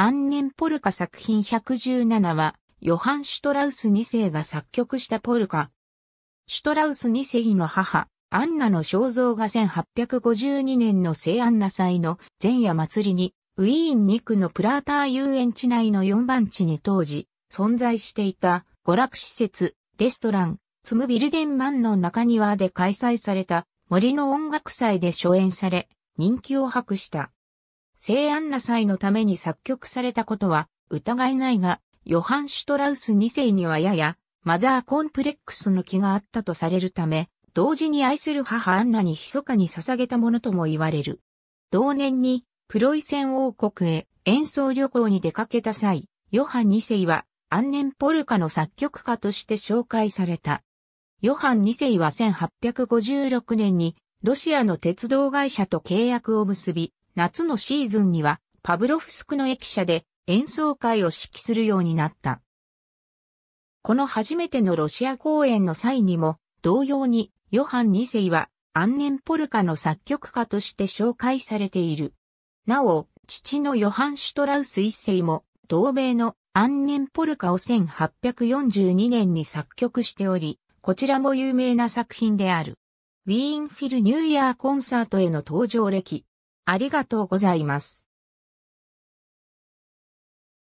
アネンポルカ作品117は、ヨハン・シュトラウス2世が作曲したポルカ。シュトラウス2世の母、アンナの肖像が1852年の聖アンナ祭の前夜祭りに、ウィーン2区のプラーター遊園地内の4番地に当時、存在していた娯楽施設、レストラン、ツムビルデンマンの中庭で開催された森の音楽祭で初演され、人気を博した。聖アンナ祭のために作曲されたことは疑いないが、ヨハン・シュトラウス2世にはややマザーコンプレックスの気があったとされるため、同時に愛する母アンナに密かに捧げたものとも言われる。同年にプロイセン王国へ演奏旅行に出かけた際、ヨハン2世はアンネンポルカの作曲家として紹介された。ヨハン2世は1856年にロシアの鉄道会社と契約を結び、夏のシーズンにはパブロフスクの駅舎で演奏会を指揮するようになった。この初めてのロシア公演の際にも、同様にヨハン2世はアンネンポルカの作曲家として紹介されている。なお、父のヨハン・シュトラウス1世も、同米のアンネンポルカを1842年に作曲しており、こちらも有名な作品である。ウィーンフィルニューイヤーコンサートへの登場歴、ありがとうございます。